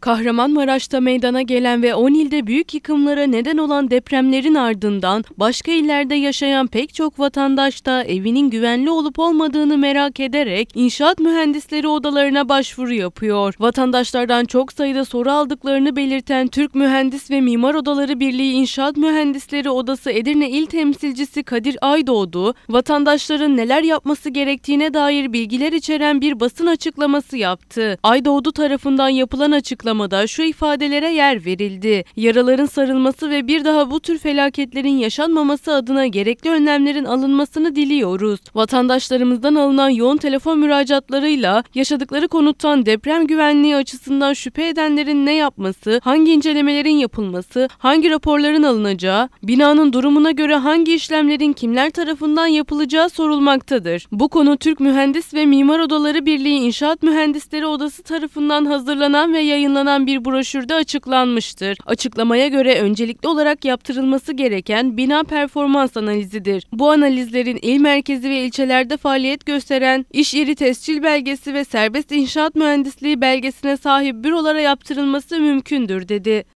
Kahramanmaraş'ta meydana gelen ve 10 ilde büyük yıkımlara neden olan depremlerin ardından başka illerde yaşayan pek çok vatandaş da evinin güvenli olup olmadığını merak ederek inşaat mühendisleri odalarına başvuru yapıyor. Vatandaşlardan çok sayıda soru aldıklarını belirten Türk Mühendis ve Mimar Odaları Birliği İnşaat Mühendisleri Odası Edirne İl Temsilcisi Kadir Aydoğdu, vatandaşların neler yapması gerektiğine dair bilgiler içeren bir basın açıklaması yaptı. Aydoğdu tarafından yapılan açıklama açıklamada şu ifadelere yer verildi. Yaraların sarılması ve bir daha bu tür felaketlerin yaşanmaması adına gerekli önlemlerin alınmasını diliyoruz. Vatandaşlarımızdan alınan yoğun telefon müracaatlarıyla yaşadıkları konuttan deprem güvenliği açısından şüphe edenlerin ne yapması, hangi incelemelerin yapılması, hangi raporların alınacağı, binanın durumuna göre hangi işlemlerin kimler tarafından yapılacağı sorulmaktadır. Bu konu Türk Mühendis ve Mimar Odaları Birliği İnşaat Mühendisleri Odası tarafından hazırlanan ve yayınlanan yayınlanan bir broşürde açıklanmıştır. Açıklamaya göre öncelikli olarak yaptırılması gereken bina performans analizidir. Bu analizlerin il merkezi ve ilçelerde faaliyet gösteren iş yeri tescil belgesi ve serbest inşaat mühendisliği belgesine sahip bürolara yaptırılması mümkündür dedi.